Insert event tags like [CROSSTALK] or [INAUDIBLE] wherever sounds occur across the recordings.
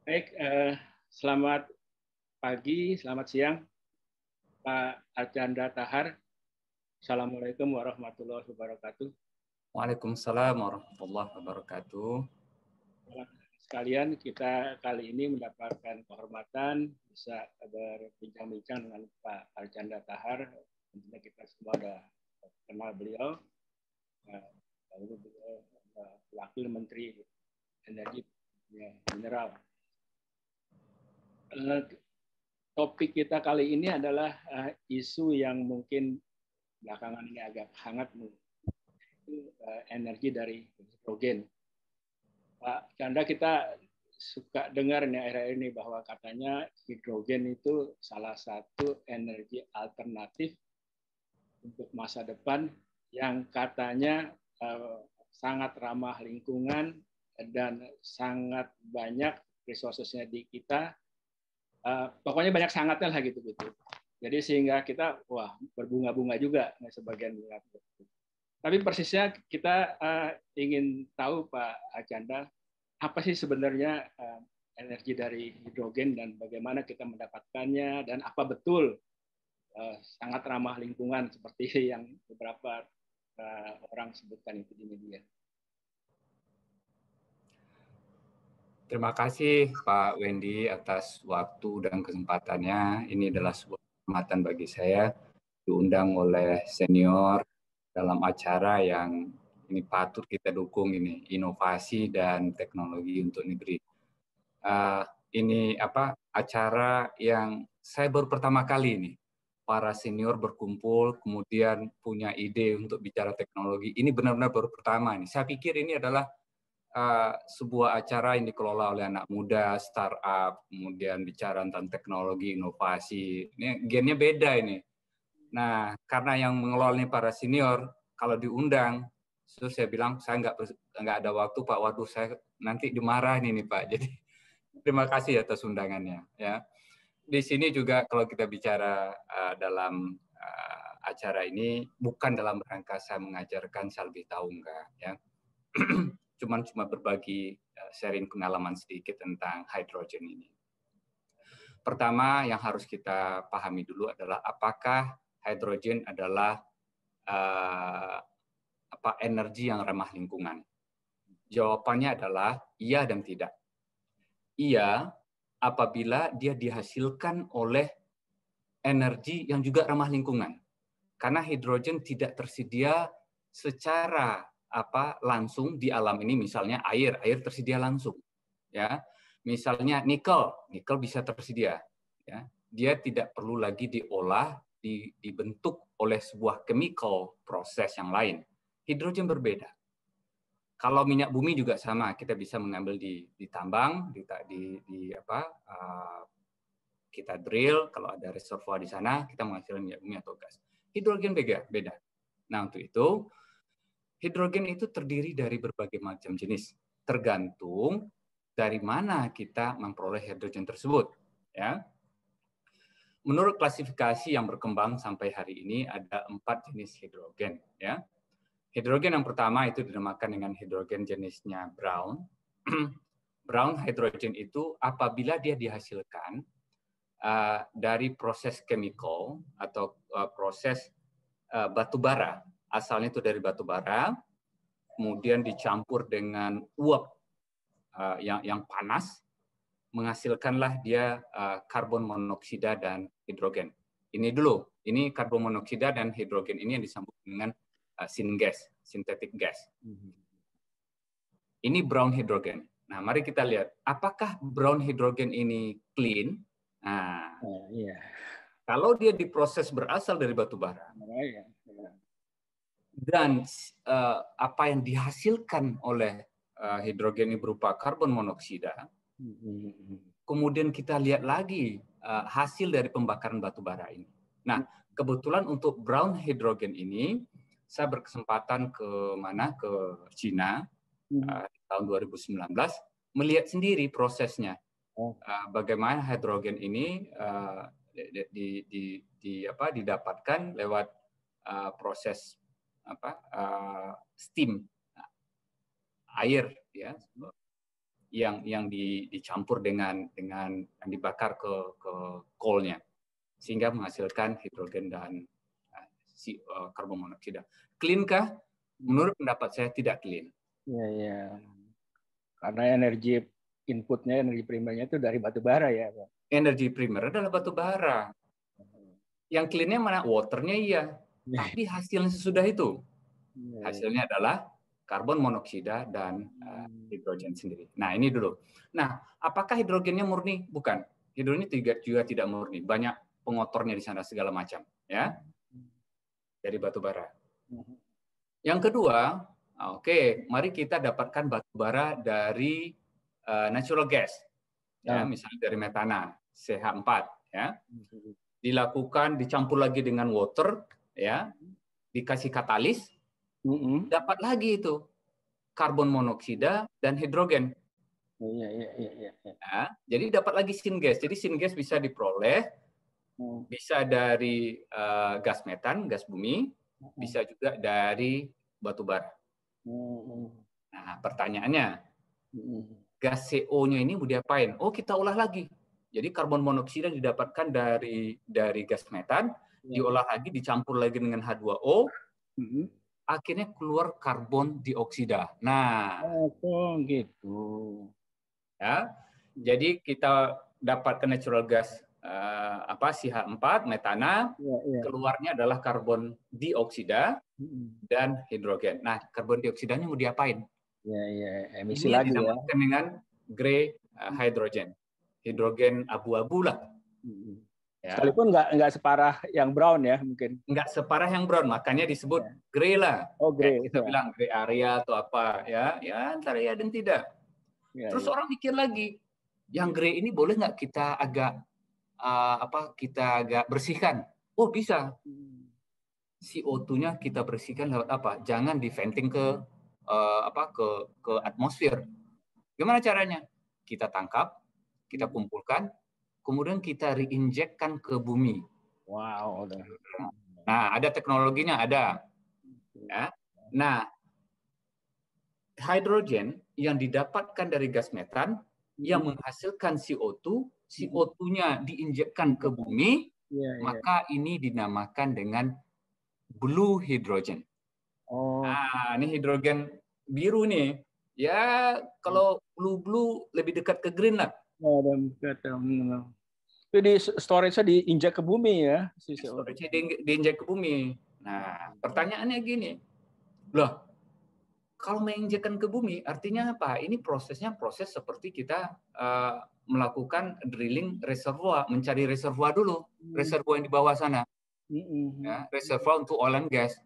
Baik, eh, selamat pagi, selamat siang, Pak Archandra Tahar. Assalamualaikum warahmatullahi wabarakatuh. Waalaikumsalam warahmatullahi wabarakatuh. Sekalian kita kali ini mendapatkan kehormatan bisa berbincang-bincang dengan Pak Archandra Tahar. Tentunya kita semua sudah kenal beliau. Eh, lalu beliau Wakil Menteri Energi Mineral Eh, topik kita kali ini adalah eh, isu yang mungkin belakangan ini agak hangat itu eh, energi dari hidrogen. Pak Chandra kita suka dengar nih akhir-akhir ini bahwa katanya hidrogen itu salah satu energi alternatif untuk masa depan yang katanya sangat ramah lingkungan dan sangat banyak resourcesnya di kita Eh, pokoknya banyak sangatnya lah gitu gitu jadi sehingga kita wah berbunga-bunga juga nah, sebagian bunga tapi persisnya kita uh, ingin tahu Pak Acanda apa sih sebenarnya uh, energi dari hidrogen dan bagaimana kita mendapatkannya dan apa betul uh, sangat ramah lingkungan seperti yang beberapa uh, orang sebutkan itu di media. Terima kasih Pak Wendy atas waktu dan kesempatannya. Ini adalah sebuah kehormatan bagi saya diundang oleh senior dalam acara yang ini patut kita dukung ini inovasi dan teknologi untuk negeri. Uh, ini apa acara yang saya baru pertama kali ini para senior berkumpul kemudian punya ide untuk bicara teknologi. Ini benar-benar baru pertama ini. Saya pikir ini adalah uh, sebuah acara yang dikelola oleh anak muda, startup, kemudian bicara tentang teknologi, inovasi. Ini gennya beda ini. Nah, karena yang mengelola ini para senior, kalau diundang, terus saya bilang saya nggak nggak ada waktu Pak. Waduh, saya nanti dimarahin ini Pak. [LAUGHS] Jadi terima kasih atas undangannya. Ya, di sini juga kalau kita bicara uh, dalam uh, acara ini bukan dalam rangka saya mengajarkan saya lebih tahu enggak ya [CLEARS THROAT] cuman cuma berbagi eh, sharing pengalaman sedikit tentang hidrogen ini. Pertama yang harus kita pahami dulu adalah apakah hidrogen adalah uh, apa energi yang ramah lingkungan? Jawabannya adalah iya dan tidak. Iya apabila dia dihasilkan oleh energi yang juga ramah lingkungan. Karena hidrogen tidak tersedia secara apa langsung di alam ini misalnya air, air tersedia langsung. Ya. Misalnya nikel, nikel bisa tersedia. Ya. Dia tidak perlu lagi diolah, di, dibentuk oleh sebuah chemical proses yang lain. Hidrogen berbeda. Kalau minyak bumi juga sama, kita bisa mengambil di, di tambang, di, di, di apa, ah, kita drill, kalau ada reservoir di sana, kita menghasilkan minyak bumi atau gas. Hidrogen beda. beda. Nah, untuk itu, hidrogen itu terdiri dari berbagai macam jenis, tergantung dari mana kita memperoleh hidrogen tersebut. Ya. Menurut klasifikasi yang berkembang sampai hari ini ada empat jenis hidrogen. Ya. Hidrogen yang pertama itu dinamakan dengan hidrogen jenisnya brown. [CLEARS THROAT] brown hidrogen itu apabila dia dihasilkan uh, dari proses chemical atau uh, proses uh, batu bara asalnya itu dari batu bara, kemudian dicampur dengan uap eh, yang, yang panas, menghasilkanlah dia eh, karbon monoksida dan hidrogen. Ini dulu, ini karbon monoksida dan hidrogen ini yang disambung dengan uh, syngas, sintetik gas. Mhm. Ini brown hidrogen. Nah, mari kita lihat apakah brown hidrogen ini clean. Nah, oh, yeah. kalau dia diproses berasal dari batu bara, oh, iya dan uh, apa yang dihasilkan oleh uh, eh, hidrogen ini berupa karbon monoksida. Kemudian kita lihat lagi uh, hasil dari pembakaran batu bara ini. Nah, kebetulan untuk brown hidrogen ini saya berkesempatan ke mana ke Cina uh, tahun 2019 melihat sendiri prosesnya uh, bagaimana hidrogen ini uh, di, di, di, di apa didapatkan lewat uh, proses apa uh, steam air ya yang yang di, dicampur dengan dengan yang dibakar ke ke coalnya sehingga menghasilkan hidrogen dan uh, si, uh, karbon monoksida. Clean kah? Menurut pendapat saya tidak clean. ya ya Karena energi inputnya, energi primernya itu dari batu bara ya, Energi primer adalah batu bara. Yang cleannya mana? Waternya iya, tapi hasilnya sesudah itu iya, iya. hasilnya adalah karbon monoksida dan eh, hmm. hidrogen sendiri. Nah ini dulu. Nah apakah hidrogennya murni? Bukan. Hidrogen juga, juga tidak murni. Banyak pengotornya di sana segala macam. Ya dari batu bara. Hmm. Yang kedua, oke, okay, mari kita dapatkan batu bara dari uh, natural gas, ya, ya misalnya dari metana CH4, ya, hmm. dilakukan dicampur lagi dengan water, ya dikasih katalis mm -hmm. dapat lagi itu karbon monoksida dan hidrogen. Iya iya iya. iya, iya. Ya, jadi dapat lagi gas Jadi gas bisa diperoleh mm. bisa dari uh, gas metan, gas bumi, bisa juga dari batu bara. Nah, pertanyaannya, gas CO-nya ini mau diapain? Oh, kita olah lagi. Jadi karbon monoksida didapatkan dari dari gas metan, Iya, diolah iya. lagi, dicampur lagi dengan H2O, hmm. akhirnya keluar karbon dioksida. Nah, oh, gitu. Ya, jadi kita dapatkan natural gas uh, apa CH4 metana ya, ya. keluarnya adalah karbon dioksida hmm. dan hidrogen. Nah, karbon dioksidanya mau diapain? Ya, ya. emisi Ini lagi ya. dengan grey uh, eh, hydrogen. Hidrogen abu-abu lah. Mm-hmm. Ya. Sekalipun nggak nggak separah yang brown ya mungkin. Nggak separah yang brown, makanya disebut ya. grey lah. Oh grey. kita ya. bilang grey area atau apa ya, ya antara ya dan tidak. Ya, Terus ya. orang mikir lagi, yang grey ini boleh nggak kita agak uh, apa kita agak bersihkan? Oh bisa. CO2-nya kita bersihkan lewat apa? Jangan di venting ke uh, apa ke ke atmosfer. Gimana caranya? Kita tangkap, kita kumpulkan, kemudian kita reinjekkan ke bumi. Wow. Nah, ada teknologinya, ada. Ya. Nah, hidrogen yang didapatkan dari gas metan yang hmm. menghasilkan CO2, hmm. CO2-nya diinjekkan ke bumi, iya, iya. maka ini dinamakan dengan blue hydrogen. Oh. Nah, ini hidrogen biru nih. Ya, kalau hmm. blue-blue lebih dekat ke green lah. Oh, dalam Itu di storage-nya diinjak ke bumi ya? storage-nya di, diinjak ke bumi. Nah, pertanyaannya gini. Loh, kalau menginjakan ke bumi, artinya apa? Ini prosesnya proses seperti kita uh, melakukan drilling reservoir, mencari reservoir dulu, hmm. reservoir yang di bawah sana, hmm. ya, reservoir untuk oil and gas.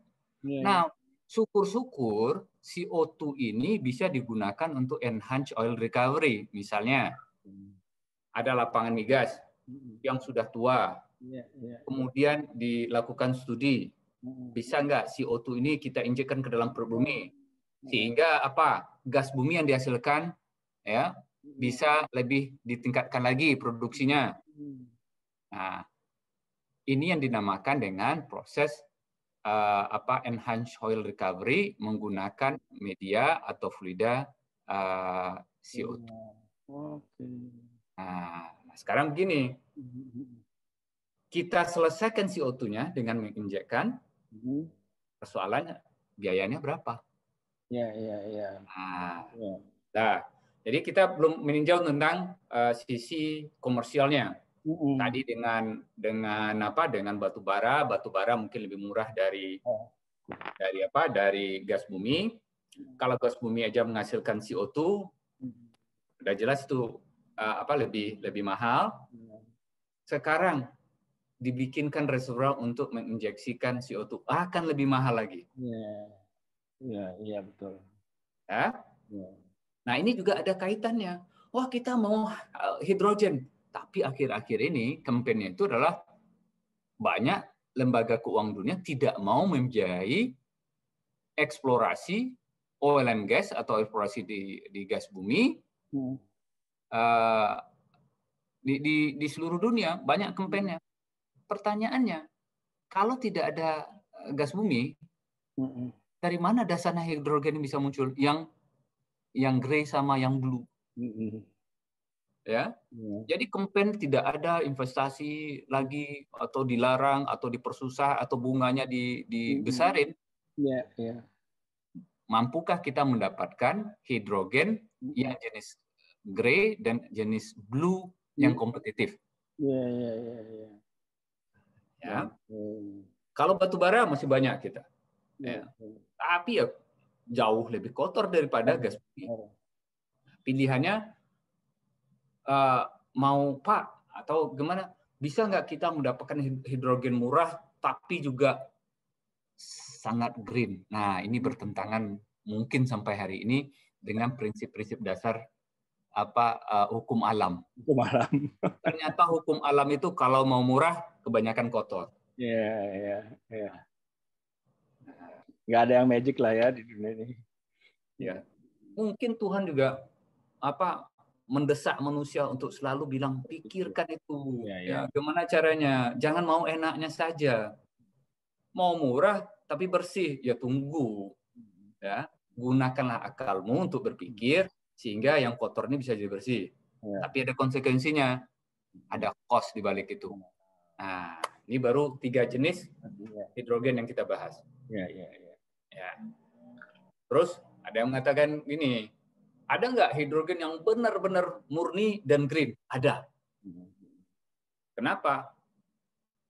Yeah. Nah, syukur-syukur CO2 ini bisa digunakan untuk enhance oil recovery, misalnya. Ada lapangan migas yang sudah tua. Iya, iya, iya. Kemudian dilakukan studi. Bisa nggak CO2 ini kita injekkan ke dalam perut bumi? Sehingga apa? Gas bumi yang dihasilkan ya bisa lebih ditingkatkan lagi produksinya. Nah, ini yang dinamakan dengan proses uh, apa enhanced oil recovery menggunakan media atau fluida uh, eh, CO2. Oke. Nah, nah sekarang begini, Kita selesaikan CO2-nya dengan menginjekkan. Mm-hmm. Persoalannya biayanya berapa? Ya, ya, ya. Nah, ya. nah jadi kita belum meninjau tentang uh, sisi komersialnya. Uh -uh. Tadi dengan dengan apa? Dengan batu bara, batu bara mungkin lebih murah dari oh. dari apa? Dari gas bumi. Ya. Kalau gas bumi aja menghasilkan CO2, udah jelas itu uh, apa lebih lebih mahal. Sekarang dibikinkan reservoir untuk menginjeksikan CO2 akan lebih mahal lagi. Iya, iya, iya betul. Ya? ya? Nah ini juga ada kaitannya. Wah kita mau eh, hidrogen, tapi akhir-akhir ini kampanye itu adalah banyak lembaga keuangan dunia tidak mau membiayai eksplorasi oil and gas atau eksplorasi di, di gas bumi Uh, di, di, di seluruh dunia banyak kampanye. Pertanyaannya, kalau tidak ada eh, gas bumi, hmm. dari mana dasarnya hidrogen bisa muncul? Yang yang grey sama yang blue. Hmm. Ya, iya. jadi kempen tidak ada investasi lagi atau dilarang atau dipersusah atau bunganya di, dibesarin. Yeah, yeah. Mampukah kita mendapatkan hidrogen yang jenis grey dan jenis blue yang hmm. kompetitif. Iya, iya, iya. iya. Ya. ya. Kalau batu bara masih banyak kita. Iya, ya. Iya. Tapi ya jauh lebih kotor daripada gas bumi. Pilihannya uh, mau Pak atau gimana? Bisa nggak kita mendapatkan hidrogen murah tapi juga sangat green? Nah ini bertentangan mungkin sampai hari ini dengan prinsip-prinsip dasar apa uh, hukum alam. Hukum alam. [LAUGHS] Ternyata hukum alam itu kalau mau murah kebanyakan kotor. Iya, iya, iya. Nggak ada yang magic lah ya di dunia ini. Ya. Mungkin Tuhan juga apa mendesak manusia untuk selalu bilang pikirkan itu. Yeah, yeah. Ya, gimana caranya? Jangan mau enaknya saja. Mau murah tapi bersih ya tunggu. Ya, gunakanlah akalmu untuk berpikir sehingga yang kotor ini bisa jadi bersih. Ya. Tapi ada konsekuensinya, ada cost di balik itu. Iya. Nah, ini baru tiga jenis iya. hidrogen yang kita bahas. Ya, ya, ya. ya. Terus ada yang mengatakan ini, ada nggak hidrogen yang benar-benar murni dan green? Ada. Iya. Kenapa?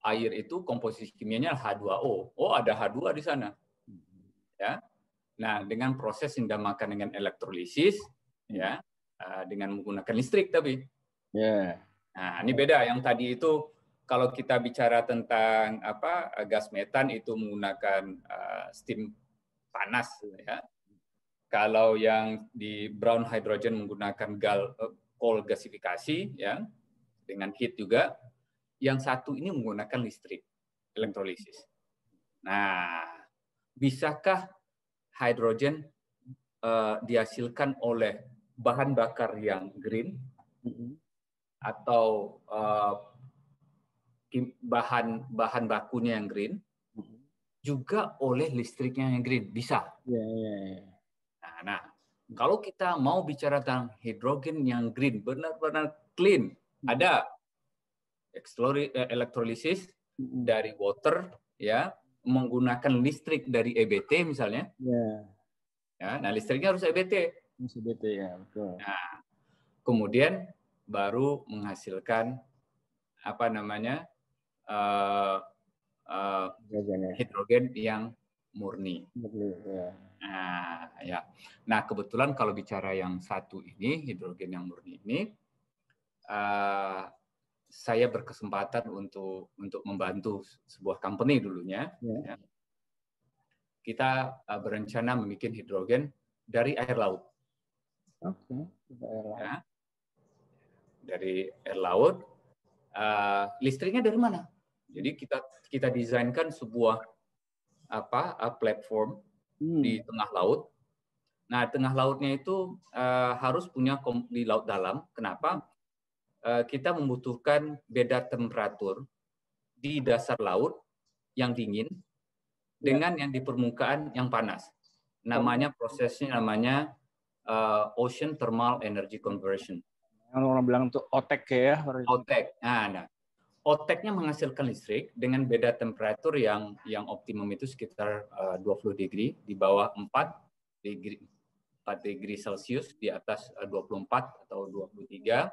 Air itu komposisi kimianya H2O. Oh, ada H2 di sana. Ya. Nah, dengan proses yang dinamakan dengan elektrolisis, ya eh, dengan menggunakan listrik tapi. Yeah. Nah ini beda yang tadi itu kalau kita bicara tentang apa eh, gas metan itu menggunakan eh, steam panas ya. Kalau yang di brown hydrogen menggunakan gal, coal gasifikasi ya dengan heat juga. Yang satu ini menggunakan listrik elektrolisis. Nah, bisakah hidrogen uh, dihasilkan oleh bahan bakar yang green mm-hmm. atau uh, bahan bahan bakunya yang green mm-hmm. juga oleh listriknya yang green bisa. Ya, ya, ya. Nah, nah kalau kita mau bicara tentang hidrogen yang green benar-benar clean mm-hmm. ada eh, elektrolisis dari water ya menggunakan listrik dari EBT misalnya. Ya, nah listriknya harus EBT UCBT ya, betul. Nah, kemudian baru menghasilkan apa namanya uh, uh, hidrogen yang murni. Ya. Nah, ya. Nah, kebetulan kalau bicara yang satu ini hidrogen yang murni ini, uh, saya berkesempatan untuk untuk membantu sebuah company dulunya. Ya. Ya. Kita uh, berencana membuat hidrogen dari air laut. Okay. Ya. Dari air laut. Uh, listriknya dari mana? Jadi kita kita desainkan sebuah apa uh, platform hmm. di tengah laut. Nah, tengah lautnya itu uh, harus punya di laut dalam. Kenapa? Uh, kita membutuhkan beda temperatur di dasar laut yang dingin ya. dengan yang di permukaan yang panas. Namanya prosesnya namanya uh, ocean thermal energy conversion. Yang orang bilang ya, itu OTEC ya. OTEC. Nah, nah. OTEC-nya menghasilkan listrik dengan beda temperatur yang yang optimum itu sekitar eh, uh, 20 degree di bawah 4 degree 4 degree Celcius di atas eh, uh, 24 atau 23.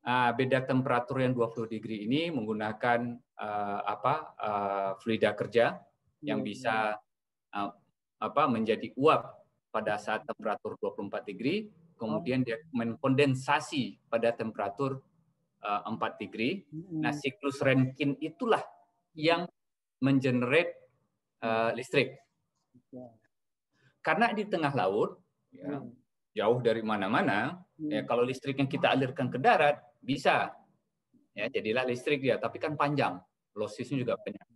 Uh, ah, beda temperatur yang 20 degree ini menggunakan uh, apa uh, fluida kerja yang hmm. bisa uh, apa menjadi uap pada saat temperatur 24 degree, kemudian oh. dia mengkondensasi pada temperatur uh, eh, 4 degree. Nah, siklus Rankine itulah yang mengenerate uh, listrik. Iya. Karena di tengah laut, ya, hmm. jauh dari mana-mana, ya, hmm. kalau listrik yang kita alirkan ke darat bisa, ya jadilah listrik dia. Tapi kan panjang, losisnya juga banyak.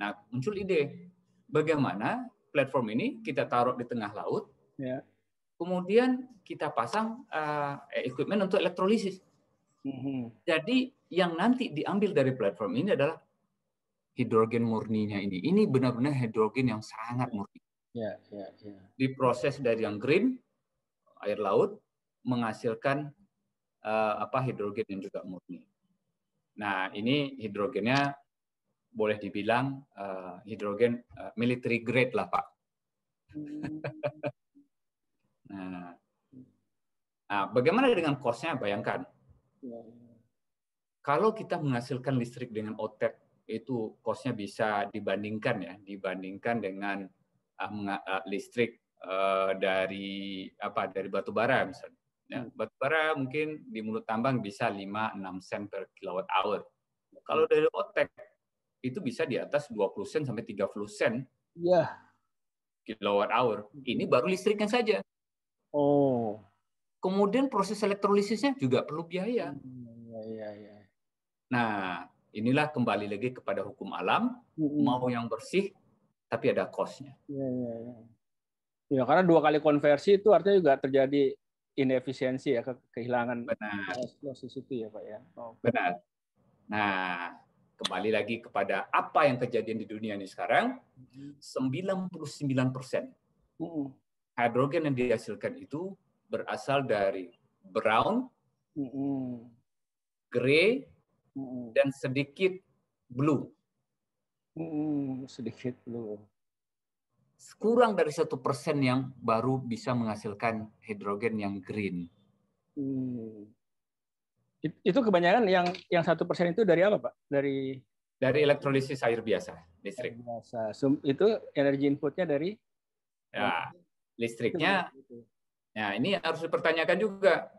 Nah, muncul ide bagaimana platform ini kita taruh di tengah laut. Yeah. Kemudian kita pasang uh, equipment untuk elektrolisis. Mm-hmm. Jadi yang nanti diambil dari platform ini adalah hidrogen murninya ini. Ini benar-benar hidrogen yang sangat murni. Yeah, yeah, yeah. Diproses dari yang green air laut menghasilkan uh, apa hidrogen yang juga murni. Nah ini hidrogennya boleh dibilang uh, hidrogen uh, military grade lah Pak. Hmm. [LAUGHS] nah, nah, bagaimana dengan kosnya? Bayangkan, ya. kalau kita menghasilkan listrik dengan otet e itu kosnya bisa dibandingkan ya, dibandingkan dengan uh, uh, listrik uh, dari apa dari batu bara misalnya. Ya, hmm. batu bara mungkin di mulut tambang bisa 5-6 sen per kilowatt hour. Hmm. Kalau dari otek itu bisa di atas 20 sen sampai 30 sen. Iya. kilowatt hour. Ini baru listriknya saja. Oh. Kemudian proses elektrolisisnya juga perlu biaya. Hmm, iya, iya, iya. Nah, inilah kembali lagi kepada hukum alam, mm-hmm. mau yang bersih tapi ada kosnya. nya Iya, iya, iya. Ya, karena dua kali konversi itu artinya juga terjadi inefisiensi ya, kehilangan Benar. itu ya, Pak ya. Oh. Benar. Nah, kembali lagi kepada apa yang terjadi di dunia ini sekarang, 99 hmm. hidrogen yang dihasilkan itu berasal dari brown, hmm. gray, hmm. dan sedikit blue. Sedikit blue. Kurang dari satu persen yang baru bisa menghasilkan hidrogen yang green. Itu kebanyakan yang yang satu persen itu dari apa, Pak? Dari dari elektrolisis air biasa, listrik. Air biasa. Itu energi inputnya dari ya, listriknya. Nah, ini harus dipertanyakan juga.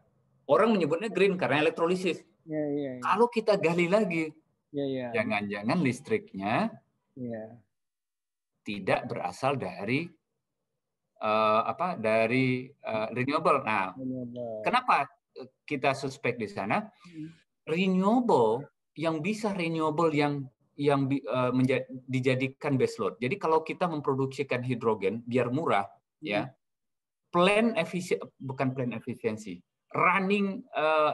Orang menyebutnya green karena elektrolisis. Ya, ya, ya. Kalau kita gali lagi, iya, iya. jangan-jangan listriknya iya. tidak berasal dari uh, apa dari uh, renewable. Nah, renewable. kenapa kita suspek di sana hmm. renewable yang bisa renewable yang yang uh, dijadikan base load. Jadi kalau kita memproduksikan hidrogen biar murah hmm. ya. Plan efisien bukan plan efisiensi. Running uh,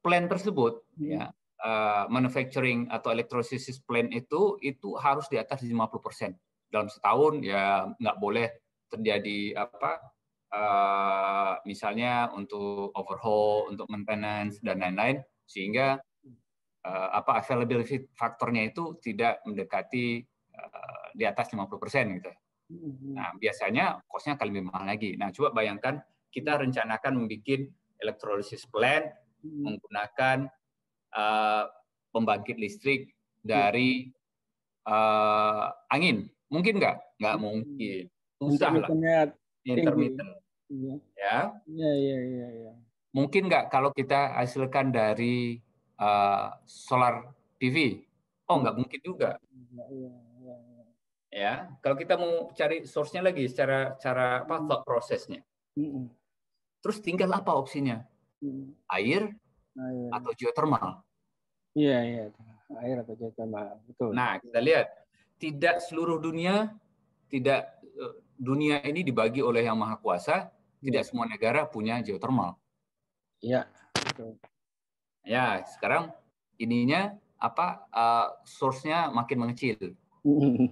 plan tersebut hmm. ya uh, manufacturing atau electrolysis plan itu itu harus di atas 50% dalam setahun ya nggak boleh terjadi apa uh, misalnya untuk overhaul, untuk maintenance dan lain-lain, sehingga uh, apa availability faktornya itu tidak mendekati uh, di atas 50% gitu. Hmm. Nah, biasanya kosnya akan lebih mahal lagi. Nah, coba bayangkan kita rencanakan membuat elektrolisis plant hmm. menggunakan uh, pembangkit listrik hmm. dari uh, angin. Mungkin nggak? Nggak mungkin. Susah lah intermittent iya. ya ya, ya, ya. mungkin nggak kalau kita hasilkan dari uh, solar TV, oh nggak mungkin juga ya, ya, ya, kalau kita mau cari source-nya lagi secara cara apa hmm. prosesnya mm terus tinggal apa opsinya mm air, air atau geothermal iya iya air atau geothermal betul nah kita lihat tidak seluruh dunia tidak eh, dunia ini dibagi oleh yang maha kuasa, tidak iya. semua negara punya geothermal. Iya. Ya, sekarang ininya apa uh, source-nya makin mengecil. Mm-hmm.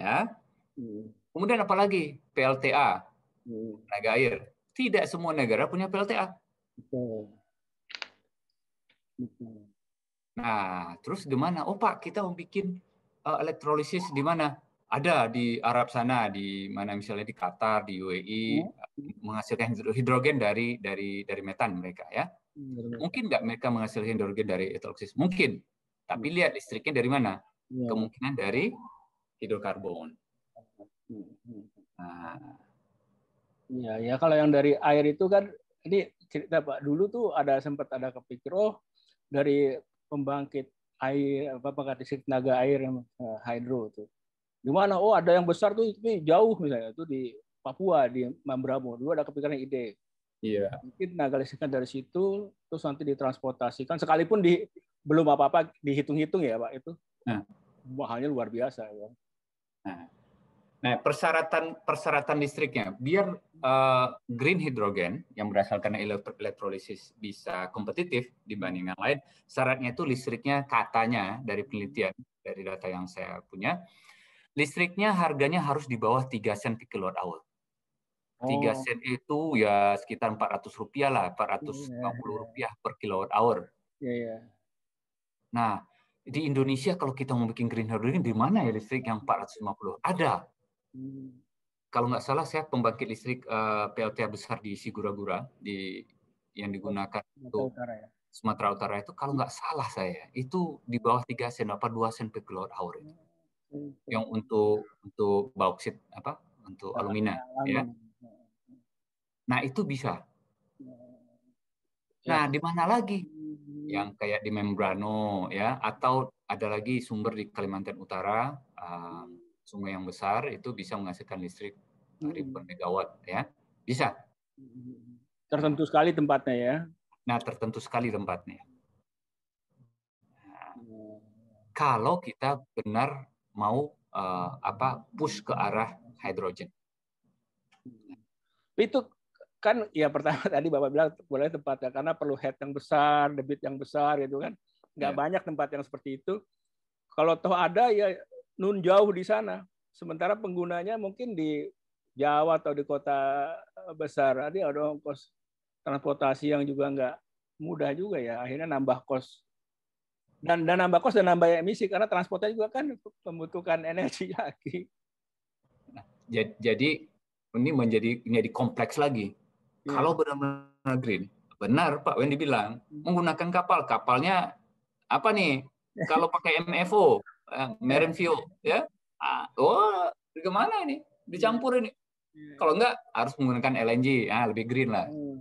Ya. Mm. Kemudian lagi? PLTA, mm. tenaga air. Tidak semua negara punya PLTA. Nah, terus gimana? Oh Pak, kita mau bikin uh, eh, elektrolisis di mana? ada di Arab sana di mana misalnya di Qatar di UAE hmm. Oh. menghasilkan hidrogen dari dari dari metan mereka ya hmm, mungkin nggak mereka menghasilkan hidrogen dari etoksis mungkin tapi hmm. lihat listriknya dari mana hmm. kemungkinan dari hidrokarbon ya ya kalau yang dari air itu kan ini cerita pak dulu tuh ada sempat ada kepikir oh dari pembangkit air apa pakai listrik tenaga air yang hydro eh, tuh di mana oh ada yang besar tuh tapi jauh misalnya itu di Papua di Mambramo dulu ada kepikiran ide Iya. Mungkin nagalisikan dari situ, terus nanti ditransportasikan. Sekalipun di belum apa-apa dihitung-hitung ya, Pak itu. Nah. Mahalnya luar biasa ya. Nah. Nah, persyaratan persyaratan listriknya biar uh, green hidrogen yang berasal karena elektro elektrolisis bisa kompetitif dibanding yang lain, syaratnya itu listriknya katanya dari penelitian dari data yang saya punya listriknya harganya harus di bawah 3 sen per kilowatt hour. 3 sen itu ya sekitar 400 rupiah lah, 450 iya, iya. rupiah per kilowatt hour. Yeah, yeah. Nah, di Indonesia kalau kita mau bikin green hydrogen, di mana ya listrik yang 450? Ada. Hmm. Kalau nggak salah, saya pembangkit listrik uh, eh, PLTA besar di Sigura-Gura, di, yang digunakan untuk Utara, ya? Sumatera Utara itu, kalau nggak salah saya, itu di bawah tiga sen, apa 2 sen per kilowatt hour. Itu yang untuk untuk bauksit apa untuk alumina ya. Nah itu bisa. Ya. Nah di mana lagi yang hmm. kayak di Membrano ya atau ada lagi sumber di Kalimantan Utara uh, sungai yang besar itu bisa menghasilkan listrik ribuan hmm. megawatt ya bisa. Hmm. Tertentu sekali tempatnya ya. Nah tertentu sekali tempatnya. Nah, ya. kalau kita benar mau uh, apa push ke arah hidrogen. Itu kan ya pertama [LAUGHS] tadi Bapak bilang boleh ya karena perlu head yang besar, debit yang besar gitu kan. Nggak ya. banyak tempat yang seperti itu. Kalau toh ada ya nun jauh di sana. Sementara penggunanya mungkin di Jawa atau di kota eh, besar. Tadi ada ongkos transportasi yang juga nggak mudah juga ya. Akhirnya nambah kos dan dan nambah kos dan nambah emisi karena transportnya juga kan membutuhkan energi [LAUGHS] lagi. Nah, jadi ini menjadi menjadi kompleks lagi. Ya. Kalau benar-benar green, benar Pak Wendy bilang hmm. menggunakan kapal, kapalnya apa nih? [LAUGHS] Kalau pakai MFO, eh, Marine iya. Fuel, ya, ah, oh gimana ini? Dicampur iya. ini. Iya. Kalau enggak harus menggunakan LNG, ah lebih green lah. Hmm.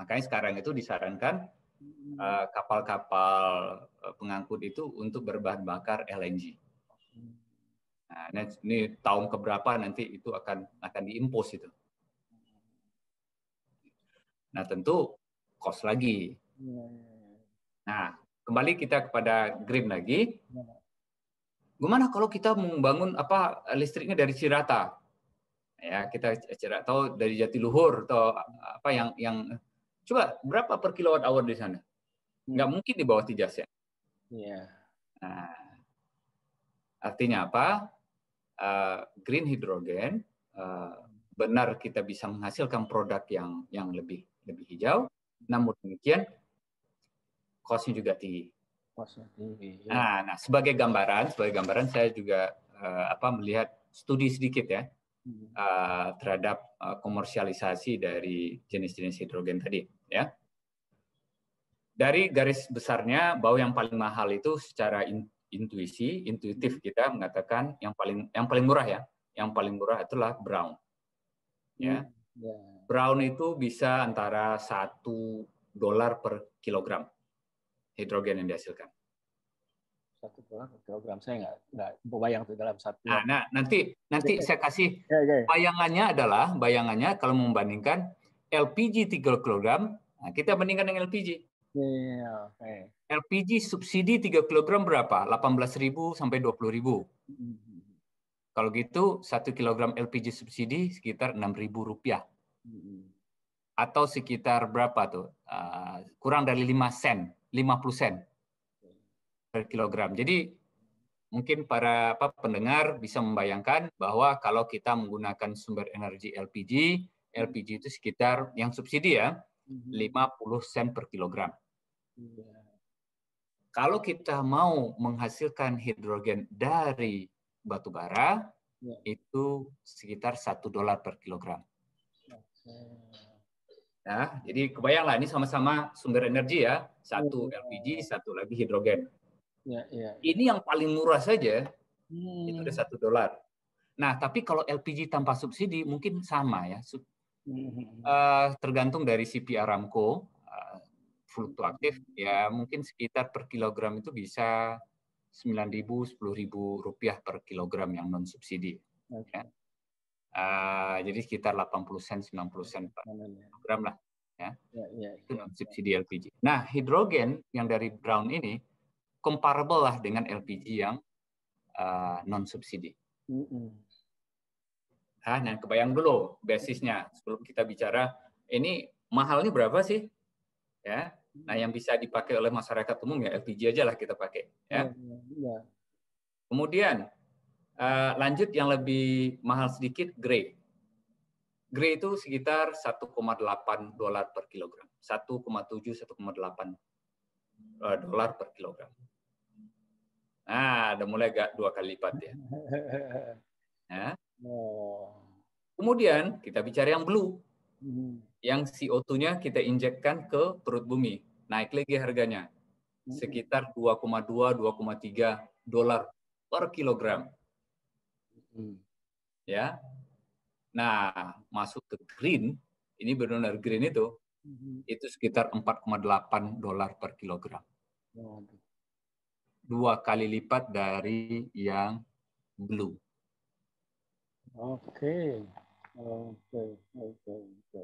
Makanya sekarang itu disarankan Eh, kapal-kapal eh, pengangkut itu untuk berbahan bakar LNG. Nah, ini tahun keberapa nanti itu akan akan diimpos itu. Nah tentu kos lagi. Nah kembali kita kepada green lagi. Gimana kalau kita membangun apa listriknya dari Cirata? Ya kita cerita atau dari Jatiluhur atau apa yang yang Coba berapa per kilowatt hour di sana? Nggak mungkin di bawah 3 sen. Iya. Nah, artinya apa? Uh, green hidrogen uh, eh, benar kita bisa menghasilkan produk yang yang lebih lebih hijau, namun demikian costnya juga tinggi. Costnya tinggi. Ya. Nah, nah, sebagai gambaran, sebagai gambaran saya juga uh, apa melihat studi sedikit ya uh, terhadap uh, komersialisasi dari jenis-jenis hidrogen tadi ya. Dari garis besarnya bau yang paling mahal itu secara intuisi, intuitif hmm. kita mengatakan yang paling yang paling murah ya, yang paling murah itulah brown. Ya. Hmm, ya. Brown itu bisa antara satu dolar per kilogram hidrogen yang dihasilkan satu dolar per kilogram saya nggak nggak bayang itu dalam satu nah, nah nanti nanti saya kasih bayangannya adalah bayangannya kalau membandingkan LPG 3 kg, nah kita bandingkan dengan LPG. Yeah, okay. LPG subsidi 3 kg berapa? 18.000 sampai 20.000. Mm-hmm. Kalau gitu 1 kg LPG subsidi sekitar rp 6.000 Mm-hmm. Atau sekitar berapa tuh? Uh, kurang dari 5 sen, 50 sen per kilogram. Jadi mungkin para apa, pendengar bisa membayangkan bahwa kalau kita menggunakan sumber energi LPG Hmm. LPG itu sekitar yang subsidi ya, 50 hmm. sen per kilogram. Iya. Kalau kita mau menghasilkan hidrogen dari batu bara, ya. itu sekitar satu dolar per kilogram. Nah, jadi kebayanglah ini sama-sama sumber energi ya, satu iya. LPG, satu lagi hidrogen. Ya, ini yang paling murah saja, hmm. itu ada satu dolar. Nah, tapi kalau LPG tanpa subsidi mungkin sama ya, uh, tergantung dari CP Aramco uh, eh, fluktuatif ya mungkin sekitar per kilogram itu bisa 9.000 10.000 rupiah per kilogram yang non subsidi. Ya. Uh, jadi sekitar 80 sen 90 sen per kilogram lah ya. ya, ya, ya. Itu non subsidi LPG. Nah, hidrogen yang dari Brown ini comparable lah dengan LPG yang uh, non subsidi nah yang kebayang dulu basisnya sebelum kita bicara ini mahalnya berapa sih? Ya. Nah, yang bisa dipakai oleh masyarakat umum ya LPG aja lah kita pakai, ya. Iya, iya, iya. Kemudian eh, lanjut yang lebih mahal sedikit grey. Grey itu sekitar 1,8 dolar per kilogram. 1,7 1,8 eh, dolar per kilogram. Nah, udah mulai gak dua kali lipat ya. Nah, [LAUGHS] Oh. Kemudian kita bicara yang blue, hmm. yang CO2-nya kita injekkan ke perut bumi, naik lagi harganya hmm. sekitar 2,2-2,3 dolar per kilogram. Hmm. Ya, nah masuk ke green ini benar-benar green itu itu sekitar 4,8 dolar per kilogram. Dua kali lipat dari yang blue. Oke. Oke, oke, oke,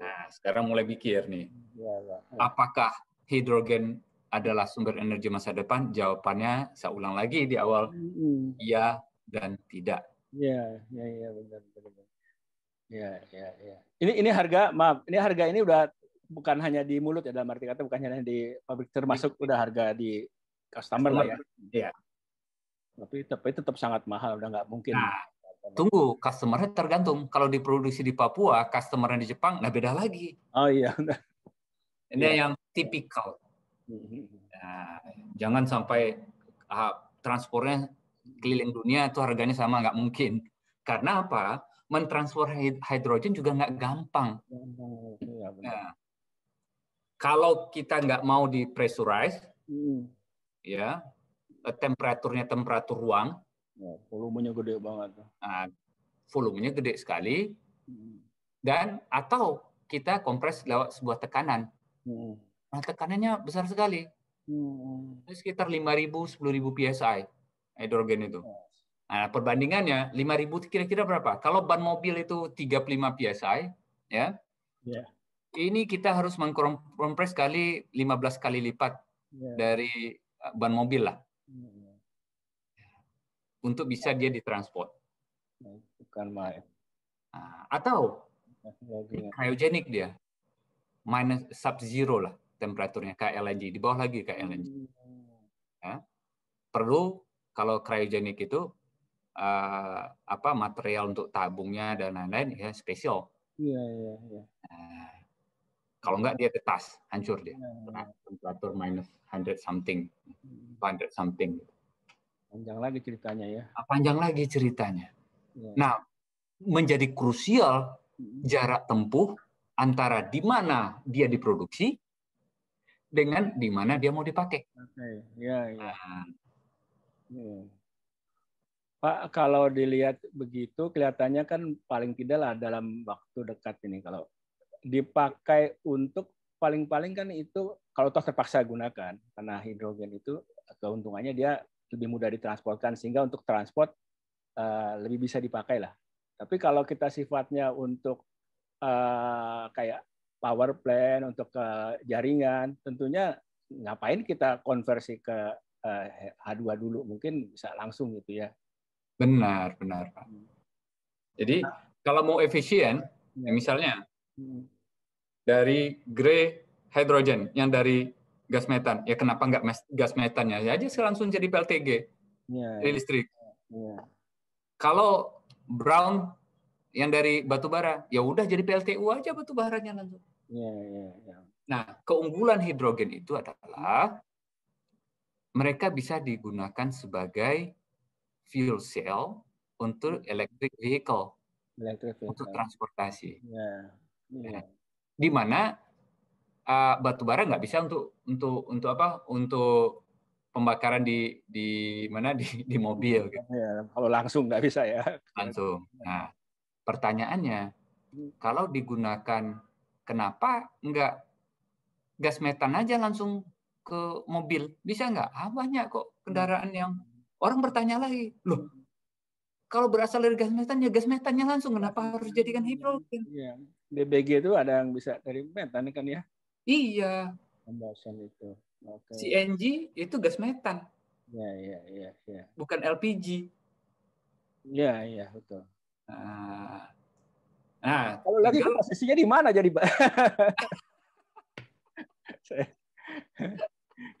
Nah, sekarang mulai pikir nih. Ya, ya. Apakah hidrogen adalah sumber energi masa depan? Jawabannya saya ulang lagi di awal, iya dan tidak. Iya, iya, iya benar, benar. Iya, iya, iya. Ini ini harga, maaf, ini harga ini udah bukan hanya di mulut ya dalam arti kata bukan hanya di pabrik termasuk iya. udah harga di customer lah ya. Iya. Tapi tapi tetap sangat mahal udah nggak mungkin. Nah, Tunggu, customernya tergantung. Kalau diproduksi di Papua, customernya di Jepang, nah beda lagi. Oh iya. Ini yeah. yang tipikal. Mm-hmm. Nah, jangan sampai uh, keliling dunia itu harganya sama nggak mungkin. Karena apa? Mentransfer hidrogen juga nggak gampang. Iya, nah, kalau kita nggak mau dipressurize, mm. ya temperaturnya temperatur ruang, Iya, volumenya gede banget. Nah, volumenya gede sekali. Hmm. Dan atau kita kompres lewat sebuah tekanan. Hmm. Nah, tekanannya besar sekali. Hmm. lima sekitar 5.000 10.000 psi hidrogen itu. Iya. Nah, perbandingannya 5.000 kira-kira berapa? Kalau ban mobil itu 35 psi, ya. Yeah. Ini kita harus mengkompres kali 15 kali lipat yeah. dari eh, ban mobil lah. Hmm untuk bisa dia ditransport. Bukan main. Nah, atau iya, iya. cryogenic dia minus sub zero lah temperaturnya kayak LNG di bawah lagi kayak LNG. Hmm. Ya. Perlu kalau cryogenic itu uh, apa material untuk tabungnya dan lain-lain ya spesial. Iya iya. iya. Uh, kalau enggak dia tetas, hancur dia. Hmm. Temperatur minus 100 something, hmm. hundred something. Gitu. Panjang lagi ceritanya ya. Ah, panjang lagi ceritanya. Ya. Nah, menjadi krusial jarak tempuh antara di mana dia diproduksi dengan di mana dia mau dipakai. Okay. Ya, ya. Nah. ya. Pak, kalau dilihat begitu kelihatannya kan paling tidak lah dalam waktu dekat ini kalau dipakai untuk paling-paling kan itu kalau toh terpaksa gunakan karena hidrogen itu keuntungannya dia lebih mudah ditransportkan sehingga untuk transport uh, lebih bisa dipakai lah. Tapi kalau kita sifatnya untuk uh, kayak power plant untuk ke eh, jaringan, tentunya ngapain kita konversi ke uh, H2 dulu? Mungkin bisa langsung gitu ya. Benar, benar Pak. Hmm. Jadi kalau mau efisien, ya. misalnya hmm. dari grey hydrogen yang dari gas metan. Ya kenapa nggak gas metannya ya aja langsung jadi PLTG, ya, dari listrik. Yeah. Kalau brown yang dari batu bara, ya udah jadi PLTU aja batu baranya langsung. Yeah, yeah, yeah. Nah, keunggulan hidrogen itu adalah mereka bisa digunakan sebagai fuel cell untuk electric vehicle, electric vehicle. untuk transportasi. Yeah. Iya, iya. Yeah. Di mana uh, batu bara nggak bisa untuk untuk untuk apa untuk pembakaran di di mana [LAUGHS] di di mobil kan? ya, kalau langsung nggak bisa ya langsung nah pertanyaannya hmm. kalau digunakan kenapa nggak gas metan aja langsung ke mobil bisa nggak ah, banyak kok kendaraan yang orang bertanya lagi loh kalau berasal dari gas metan ya gas metannya langsung kenapa harus jadikan hidrogen? ya, DBG itu ada yang bisa dari metan kan ya? Iya. Pembahasan itu. Okay. CNG itu gas metan. Ya, ya, ya, ya. Bukan LPG. Ya, ya, betul. Nah. nah, nah kalau lagi tinggal... posisinya di mana jadi, Pak?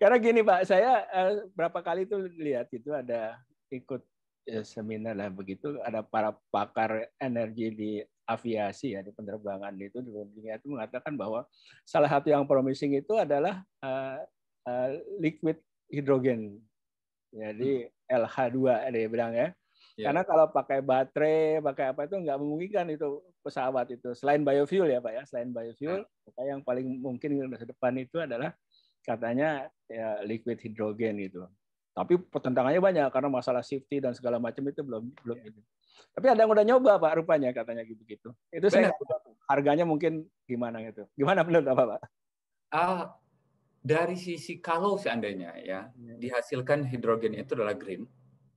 Karena gini, Pak, saya eh, berapa kali itu lihat itu ada ikut eh, seminar lah begitu ada para pakar energi di aviasi ya di penerbangan itu di dunia itu mengatakan bahwa salah satu yang promising itu adalah uh, uh, liquid hidrogen. Jadi hmm. LH2 ada yang bilang ya. Yeah. Karena kalau pakai baterai, pakai apa itu nggak memungkinkan itu pesawat itu. Selain biofuel ya Pak ya, selain biofuel, ya. maka yang paling mungkin di masa depan itu adalah katanya ya, liquid hidrogen itu. Tapi pertentangannya banyak karena masalah safety dan segala macam itu belum belum yeah. Gitu. Tapi ada yang udah nyoba Pak rupanya katanya gitu gitu. Itu Benar. harganya mungkin gimana gitu. Gimana menurut apa Pak? Uh, dari sisi kalau seandainya ya iya. dihasilkan hidrogen itu adalah green.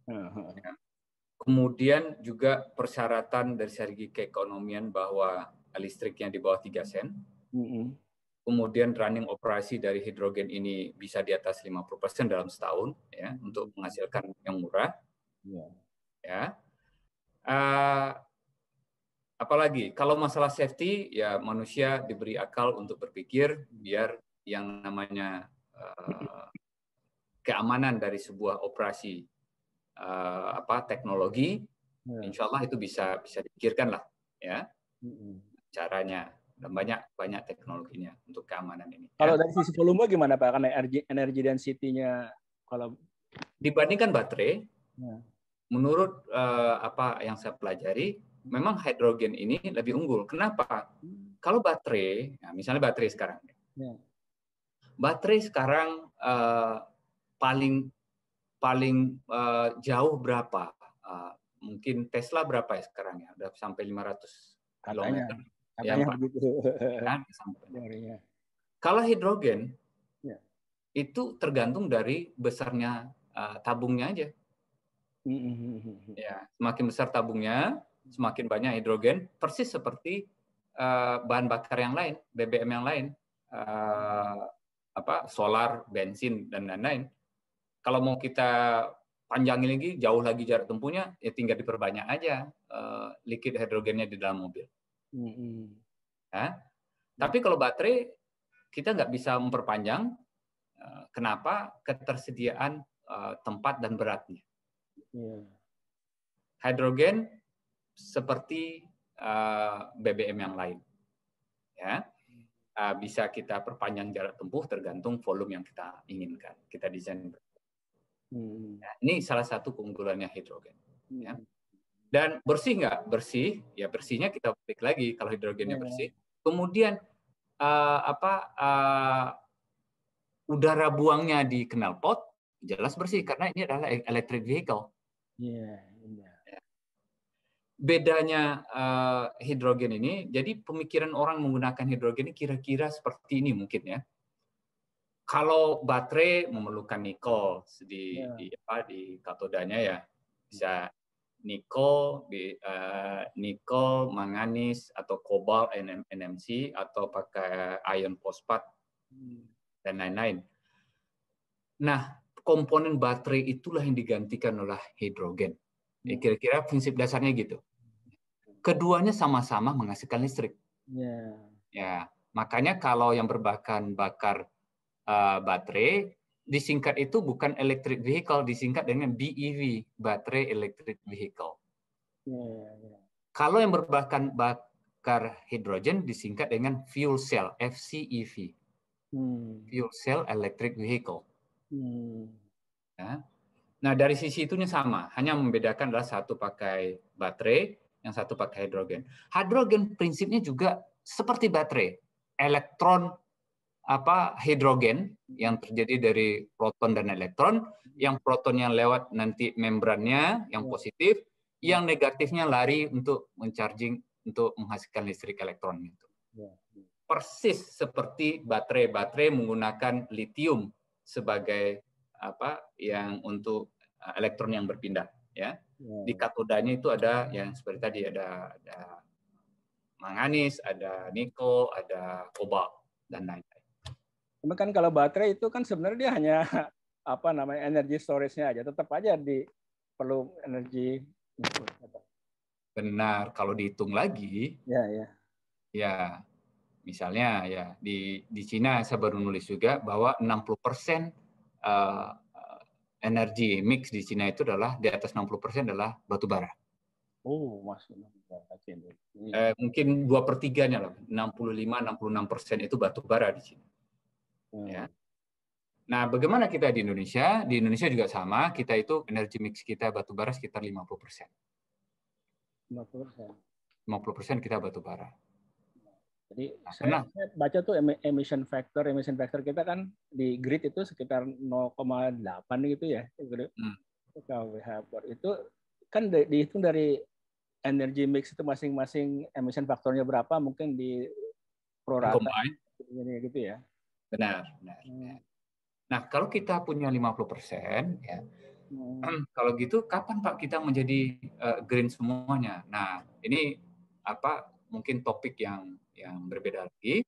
Uh -huh. ya. Kemudian juga persyaratan dari segi keekonomian bahwa listriknya di bawah 3 sen. Uh -huh. Kemudian running operasi dari hidrogen ini bisa di atas 50% dalam setahun ya untuk menghasilkan yang murah. Yeah. Ya Eh, apalagi kalau masalah safety ya manusia diberi akal untuk berpikir biar yang namanya uh, keamanan dari sebuah operasi uh, apa teknologi ya. insya Allah itu bisa bisa dipikirkan lah ya caranya dan banyak banyak teknologinya untuk keamanan ini kalau ya. dari sisi volume gimana pak karena energi energi densitinya kalau dibandingkan baterai ya menurut uh, apa yang saya pelajari, memang hidrogen ini lebih unggul. Kenapa? Kalau baterai, ya misalnya baterai sekarang, ya. baterai sekarang uh, paling paling uh, jauh berapa? Uh, mungkin Tesla berapa ya sekarang ya? Udah sampai 500 km. Katanya, ya, begitu. Kan, ya, [LAUGHS] ya. Kalau hidrogen ya. itu tergantung dari besarnya uh, tabungnya aja. Hmm, hmm, hmm, ya, semakin besar tabungnya, semakin banyak hidrogen, persis seperti uh, bahan bakar yang lain, BBM yang lain, uh, apa solar, bensin dan lain-lain. Kalau mau kita panjangin lagi, jauh lagi jarak tempuhnya, ya tinggal diperbanyak aja uh, liquid hidrogennya di dalam mobil. mm Ya? Tapi kalau baterai kita nggak bisa memperpanjang. Uh, kenapa? Ketersediaan uh, tempat dan beratnya. Iya. Hidrogen seperti eh, BBM yang lain, ya eh, bisa kita perpanjang jarak tempuh tergantung volume yang kita inginkan, kita desain. Hmm. Nah, ini salah satu keunggulannya hidrogen. Ya. Hmm. Dan bersih nggak? Bersih, ya bersihnya kita klik lagi kalau hidrogennya iya. bersih. Kemudian uh, apa uh, udara buangnya di knalpot jelas bersih karena ini adalah e-, electric vehicle. Iya, iya, Bedanya uh, hidrogen ini, jadi pemikiran orang menggunakan hidrogen ini kira-kira seperti ini mungkin ya. Kalau baterai memerlukan nikel di, yeah. di apa di katodanya ya bisa nikel, uh, nikel, manganis atau kobalt NM, NMC atau pakai ion fosfat hmm. dan lain-lain. Nah, komponen baterai itulah yang digantikan oleh hidrogen. Ya, ya. Kira-kira prinsip dasarnya gitu. Keduanya sama-sama menghasilkan listrik. Yeah. Ya, makanya kalau yang berbahan bakar uh, baterai disingkat itu bukan electric vehicle, disingkat dengan BEV, baterai electric vehicle. Yeah, yeah. Kalau yang berbahan bakar hidrogen disingkat dengan fuel cell, FCEV, hmm. fuel cell electric vehicle. Hmm. Ya. Nah dari sisi itunya sama, hanya membedakan adalah satu pakai baterai, yang satu pakai hidrogen. Hidrogen prinsipnya juga seperti baterai, elektron apa hidrogen yang terjadi dari proton dan elektron, yang proton yang lewat nanti membrannya yang ya. positif, ya. yang negatifnya lari untuk mencharging untuk menghasilkan listrik elektron itu. Ya, Persis seperti baterai-baterai menggunakan litium sebagai apa yang untuk eh, elektron yang berpindah ya. ya. Di katodanya itu ada yang seperti tadi ada ada manganis, ada nikel, ada kobalt dan lain-lain. Cuma kan kalau baterai itu kan sebenarnya dia hanya [LAUGHS] apa namanya energi storage-nya aja, tetap aja di perlu energi input. Gitu. Benar, kalau dihitung lagi. Ya, ya. Ya, Misalnya ya di di Cina saya baru nulis juga bahwa 60 persen uh, energi mix di Cina itu adalah di atas 60 persen adalah batu bara. Oh, masih eh, mungkin dua pertiganya lah, 65-66 persen itu batu bara di Cina. Hmm. Ya. Nah, bagaimana kita di Indonesia? Di Indonesia juga sama, kita itu energi mix kita batu bara sekitar 50 50 persen. 50 persen kita batu bara. Jadi nah, saya, baca tuh emission factor, emission factor kita kan di grid itu sekitar 0,8 gitu ya. Hmm. KWH per itu kan di, dihitung dari energy mix itu masing-masing emission faktornya berapa mungkin di prorata Combine. gitu ya. Benar, hmm. benar. Nah, kalau kita punya 50% ya. Hmm. hmm. Kalau gitu kapan Pak kita menjadi uh, green semuanya? Nah, ini apa mungkin topik yang yang berbeda lagi.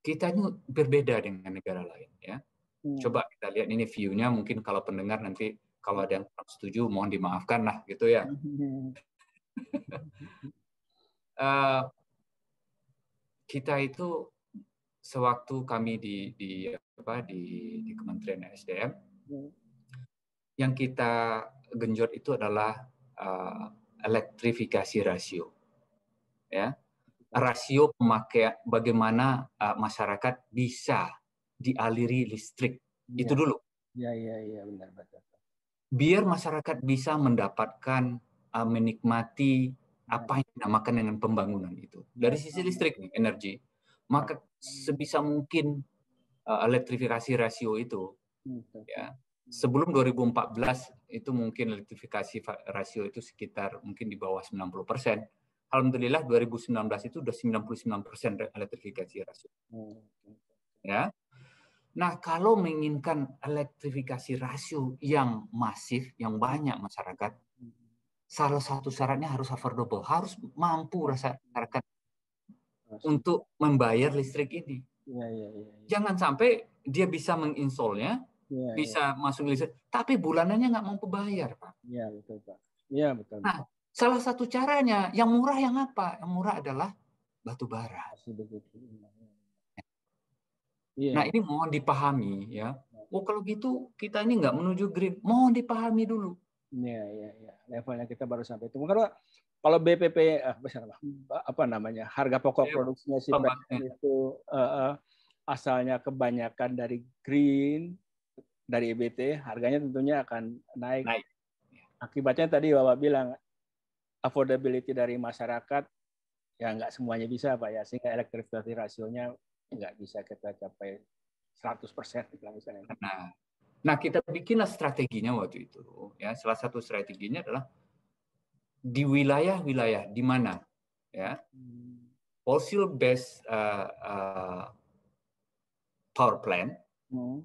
Kita ini berbeda dengan negara lain ya. Mm. Coba kita lihat ini view-nya mungkin kalau pendengar nanti kalau ada yang kurang setuju mohon dimaafkan lah gitu ya. uh, [LAUGHS] kita itu sewaktu kami di di apa di, di Kementerian SDM mm. yang kita genjot itu adalah uh, elektrifikasi rasio ya rasio pemakaian bagaimana uh, masyarakat bisa dialiri listrik. Ya. Itu dulu. Ya, ya, ya, benar, benar. Biar masyarakat bisa mendapatkan uh, menikmati apa yang dinamakan dengan pembangunan itu. Dari sisi listrik nih, energi, maka iya. sebisa mungkin uh, elektrifikasi rasio itu hmm, ya. Sebelum 2014 itu mungkin elektrifikasi rasio itu sekitar mungkin di bawah 90 persen alhamdulillah 2019 itu sudah 99% elektrifikasi rasio. Oh, ya. Nah, kalau menginginkan elektrifikasi rasio yang masif, yang banyak masyarakat, hmm. salah satu syaratnya harus affordable, harus mampu rasa masyarakat untuk membayar listrik ini. Ya, ya, ya, Jangan sampai dia bisa menginstallnya, ya, iya. bisa masuk listrik, tapi bulanannya nggak mampu bayar, Pak. Iya, betul, Pak. Iya, betul. Nah, betul. Salah satu caranya, yang murah yang apa? Yang murah adalah batu bara. Iya. Nah ini mohon dipahami ya. Oh kalau gitu kita ini nggak menuju green, mohon dipahami dulu. Ya, ya, ya. Levelnya kita baru sampai itu. karena kalau BPP eh, apa namanya harga pokok iya, produksinya sih itu eh, eh, asalnya kebanyakan dari green dari EBT harganya tentunya akan naik. naik. Akibatnya tadi Bapak bilang affordability dari masyarakat ya nggak semuanya bisa Pak ya sehingga elektrifikasi rasionya nggak bisa kita capai 100 persen gitu misalnya. Nah, nah kita bikinlah strateginya waktu itu ya salah satu strateginya adalah di wilayah-wilayah di mana ya fossil based uh, uh, power plant hmm.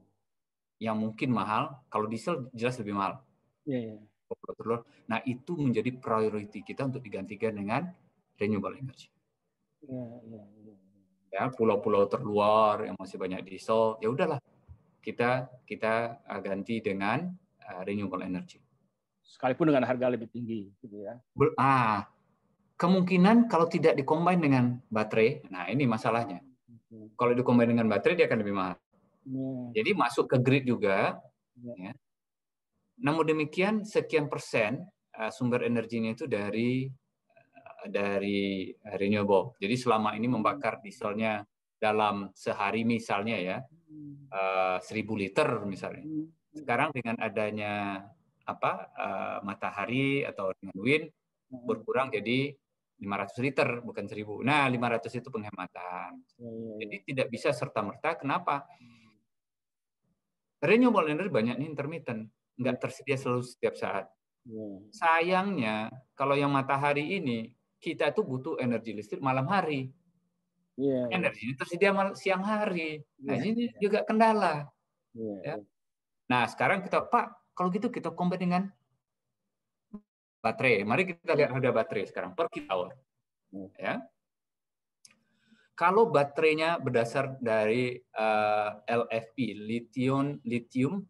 yang mungkin mahal kalau diesel jelas lebih mahal. Yeah, yeah telur. Nah itu menjadi priority kita untuk digantikan dengan renewable energy. Ya, ya, ya. ya pulau-pulau terluar yang masih banyak diesel, ya udahlah kita kita uh, ganti dengan uh, renewable energy. Sekalipun dengan harga lebih tinggi, gitu ya. Ah, kemungkinan kalau tidak dikombin dengan baterai, nah ini masalahnya. Hmm. Kalau dikombin dengan baterai dia akan lebih mahal. Jadi masuk ke grid juga, namun demikian sekian persen uh, sumber energinya itu dari uh, dari renewable. Jadi selama ini membakar dieselnya dalam sehari misalnya ya uh, 1000 liter misalnya. Hmm. Sekarang dengan adanya apa uh, matahari atau dengan wind hmm. berkurang jadi 500 liter bukan 1000. Nah, 500 itu penghematan. Ya, ya, ya. Jadi tidak bisa serta-merta kenapa? Hmm. Renewable energy banyak nih intermittent nggak tersedia selalu setiap saat. Hmm. Sayangnya kalau yang matahari ini kita itu butuh energi listrik malam hari. Yeah. Energi ini tersedia siang hari. Nah yeah. ini juga kendala. Yeah. Ya. Nah sekarang kita Pak kalau gitu kita compare dengan baterai. Mari kita lihat harga baterai sekarang per kilowatt. Hmm. Ya. Kalau baterainya berdasar dari uh, eh, LFP, lithium, lithium,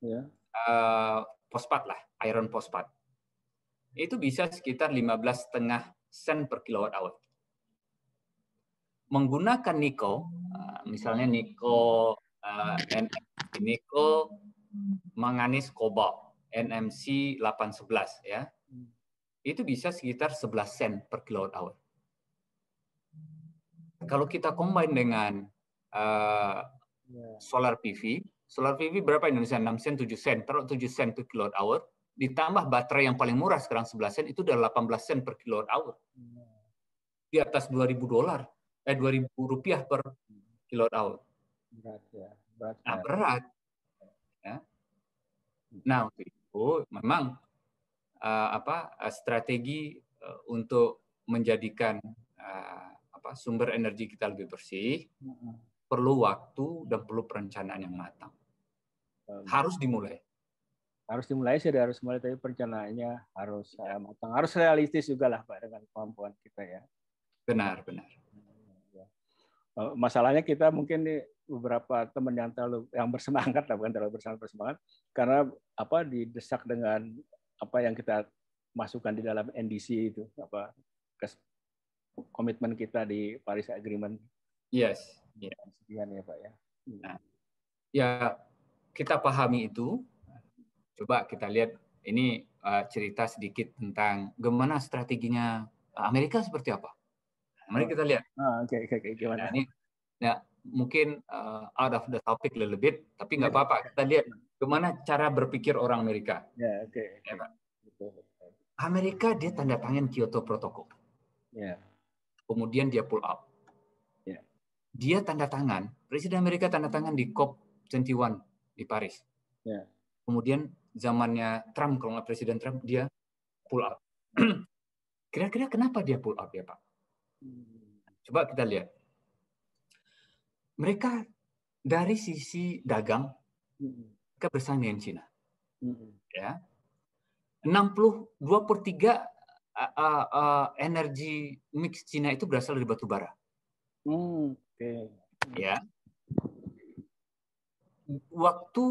yeah uh, lah, iron fosfat. Itu bisa sekitar 15,5 sen per kilowatt hour. Menggunakan Niko, eh, misalnya Niko uh, eh, NMC, Niko manganis kobalt NMC 811 ya. Itu bisa sekitar 11 sen per kilowatt hour. Kalau kita combine dengan uh, solar PV Solar PV berapa Indonesia? 6 sen, 7 sen. Taruh 7 sen per kilowatt hour. Ditambah baterai yang paling murah sekarang 11 sen, itu udah 18 sen per kilowatt hour. Di atas 2000 dolar. Eh, 2000 rupiah per kilowatt hour. Berat ya. Berat. Nah, ya. berat. Ya. Hmm. Nah, untuk itu memang uh, apa eh, strategi uh, untuk menjadikan uh, apa sumber energi kita lebih bersih hmm. perlu waktu dan perlu perencanaan yang matang harus dimulai harus dimulai sih harus mulai tapi perencanaannya harus ya. matang harus realistis juga lah pak dengan kemampuan kita ya benar benar iya. eh, masalahnya kita mungkin beberapa teman yang terlalu yang bersemangat lah bukan terlalu bersemangat bersemangat karena apa didesak dengan apa yang kita masukkan di dalam NDC itu apa komitmen kita di Paris Agreement yes yes iya. ya pak ya hmm. nah, ya kita pahami itu, coba kita lihat ini eh, cerita sedikit tentang gimana strateginya eh, Amerika seperti apa. Mari kita lihat. Oh, Oke, okay, gimana? Nah, ini, ya, mungkin uh, out of the topic little bit, tapi nggak ya, apa-apa. Ya. Kita lihat gimana cara berpikir orang Amerika. Ya, oke. Okay, ya, Amerika dia tanda tangan Kyoto Protocol. Ya. Kemudian dia pull out. Ya. Dia tanda tangan, Presiden Amerika tanda tangan di COP 21 di Paris. Yeah. Kemudian zamannya Trump, kalau nggak Presiden Trump, dia pull out. [CLEARS THROAT] Kira-kira kenapa dia pull out ya Pak? Coba kita lihat. Mereka dari sisi dagang, mereka mm-hmm. bersaing dengan Cina. Mm-hmm. Ya. puluh dua per 3 uh, uh, uh, energi mix Cina itu berasal dari batu bara. Mm, oh, Okay. Ya waktu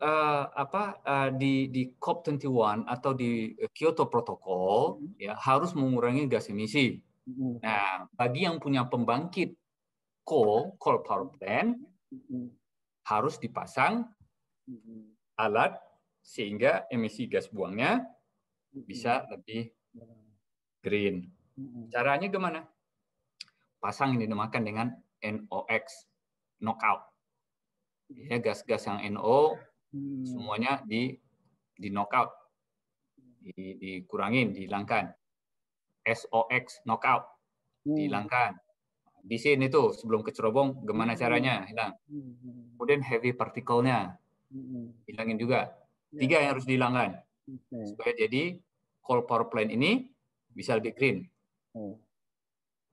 uh, apa uh, di di COP21 atau di Kyoto Protocol hmm ya harus mengurangi gas emisi. hmm Nah, bagi yang punya pembangkit coal coal power plant hmm harus dipasang hmm alat sehingga emisi gas buangnya mm-hmm. bisa lebih green. Mm-hmm. Caranya gimana? Pasang yang dinamakan dengan NOx knockout ya gas-gas yang NO hmm. semuanya di di knockout di, dikurangin dihilangkan SOX knockout hmm. dihilangkan di sini tuh sebelum kecerobong gimana hmm. caranya hilang kemudian heavy partikelnya hilangin juga ya. tiga yang harus dihilangkan supaya jadi coal power plant ini bisa lebih green